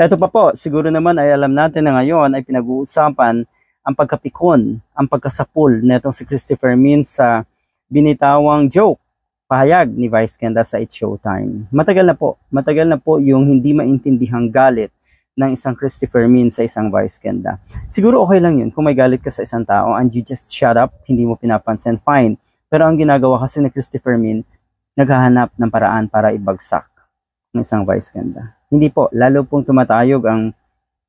Ito pa po, siguro naman ay alam natin na ngayon ay pinag-uusapan ang pagkapikon, ang pagkasapul na itong si Christopher Min sa binitawang joke, pahayag ni Vice Ganda sa It's Showtime. Matagal na po, matagal na po yung hindi maintindihang galit ng isang Christopher Min sa isang Vice Ganda. Siguro okay lang yun kung may galit ka sa isang tao and you just shut up, hindi mo pinapansin, fine. Pero ang ginagawa kasi ni Christopher Min, naghahanap ng paraan para ibagsak ng isang vice ganda. Hindi po, lalo pong tumatayog ang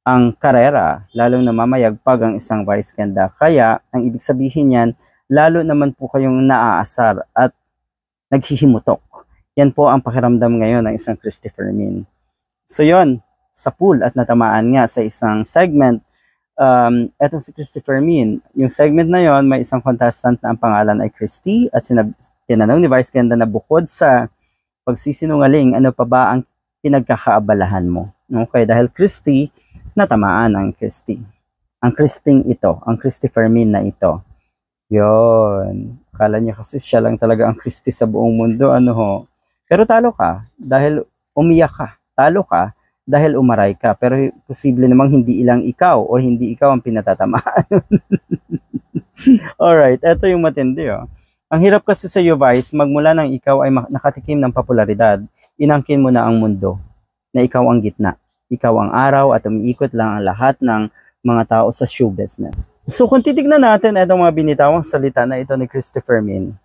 ang karera, lalo lalong namamayagpag ang isang vice ganda. Kaya, ang ibig sabihin niyan, lalo naman po kayong naaasar at naghihimutok. Yan po ang pakiramdam ngayon ng isang Christopher Min. So yon sa pool at natamaan nga sa isang segment, um, eto si Christopher Min. Yung segment na yon may isang contestant na ang pangalan ay Christy at tinanong ni Vice Ganda na bukod sa pagsisinungaling, ano pa ba ang pinagkakaabalahan mo? Okay, dahil Christy, natamaan ang Christy. Ang Christing ito, ang Christy Fermin na ito. Yon. Akala niya kasi siya lang talaga ang Christy sa buong mundo, ano ho. Pero talo ka dahil umiyak ka. Talo ka dahil umaray ka. Pero posible namang hindi ilang ikaw or hindi ikaw ang pinatatamaan. Alright, eto yung matindi oh. Ang hirap kasi sa iyo, Vice, magmula nang ikaw ay nakatikim ng popularidad, inangkin mo na ang mundo, na ikaw ang gitna, ikaw ang araw at umiikot lang ang lahat ng mga tao sa show business. So kung titignan natin itong mga binitawang salita na ito ni Christopher Min,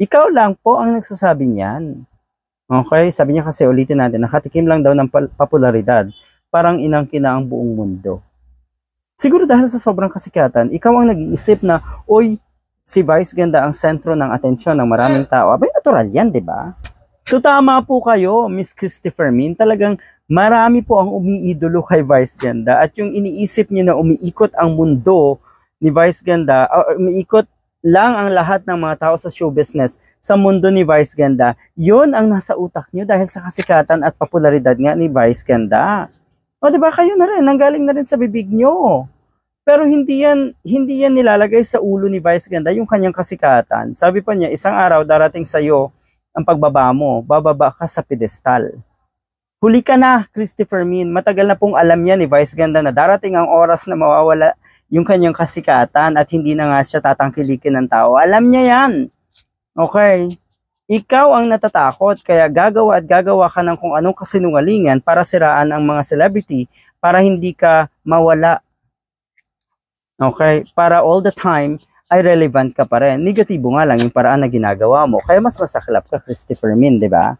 ikaw lang po ang nagsasabi niyan. Okay, sabi niya kasi ulitin natin, nakatikim lang daw ng popularidad, parang inangkin na ang buong mundo. Siguro dahil sa sobrang kasikatan, ikaw ang nag-iisip na, oy, si Vice Ganda ang sentro ng atensyon ng maraming tao. Abay, natural yan, di ba? So tama po kayo, Miss Christopher Min. Talagang marami po ang umiidolo kay Vice Ganda. At yung iniisip niya na umiikot ang mundo ni Vice Ganda, umiikot lang ang lahat ng mga tao sa show business sa mundo ni Vice Ganda, yun ang nasa utak niyo dahil sa kasikatan at popularidad nga ni Vice Ganda. O, di ba? Kayo na rin. Nanggaling na rin sa bibig niyo. Pero hindi yan, hindi yan nilalagay sa ulo ni Vice Ganda yung kanyang kasikatan. Sabi pa niya, isang araw darating sa iyo ang pagbaba mo, bababa ka sa pedestal. Huli ka na, Christopher Min. Matagal na pong alam niya ni Vice Ganda na darating ang oras na mawawala yung kanyang kasikatan at hindi na nga siya tatangkilikin ng tao. Alam niya yan. Okay? Ikaw ang natatakot kaya gagawa at gagawa ka ng kung anong kasinungalingan para siraan ang mga celebrity para hindi ka mawala Okay? Para all the time ay relevant ka pa rin. Negatibo nga lang yung paraan na ginagawa mo. Kaya mas masaklap ka, Christopher Min, di ba?